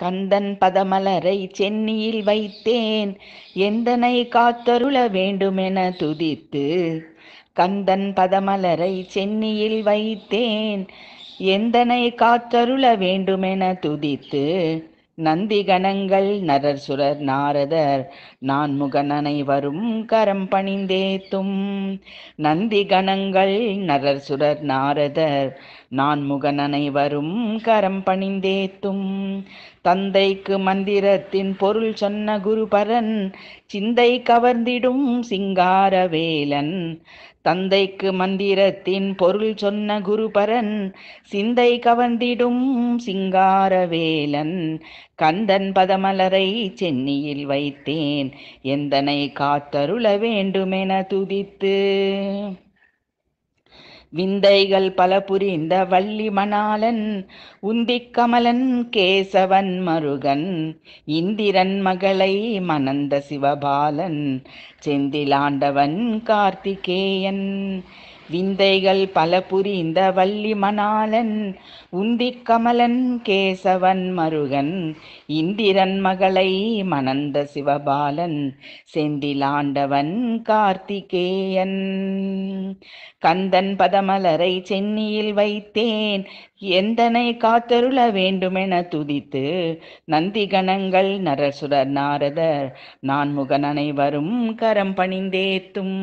கந்தன் பதமலரை சென்னியில் வைத்தேன் எந்தனை காத்தருள வேண்டுமென துதித்து கந்தன் பதமலரை சென்னியில் வைத்தேன் எந்தனை காத்தருள வேண்டுமென துதித்து நந்தி கணங்கள் நரர் சுரர் நாரதர் நான் முகனனை வரும் கரம் பணிந்தேத்தும் நந்தி கணங்கள் நரர் சுரர் நாரதர் நான் முகநனைவரும் கரம் பணிந்தேத்தும் தந்தைக்கு மந்திரத்தின் பொருள் சொன்ன குருபரன் சிந்தை கவர்ந்திடும் சிங்காரவேலன் தந்தைக்கு மந்திரத்தின் பொருள் சொன்ன குருபரன் சிந்தை கவர்ந்திடும் சிங்காரவேலன் கந்தன் பதமலரை சென்னியில் வைத்தேன் எந்தனை காத்தருள வேண்டுமென துதித்து விந்தைகள் பல புரிந்த வள்ளி மணாலன் உந்திக் கமலன் கேசவன் மருகன் இந்திரன் மகளை மணந்த சிவபாலன் செந்திலாண்டவன் கார்த்திகேயன் விந்தைகள் பல புரிந்த வள்ளி மணாலன் உந்திக் கமலன் கேசவன் மருகன் இந்திரன் மகளை மணந்த சிவபாலன் செந்திலாண்டவன் கார்த்திகேயன் கந்தன் பதம் மலரை சென்னியில் வைத்தேன் எந்தனை காத்தருள வேண்டுமென துதித்து நந்தி கணங்கள் நரசுரர் நாரதர் நான் முகன் அனைவரும் கரம் பணிந்தேத்தும்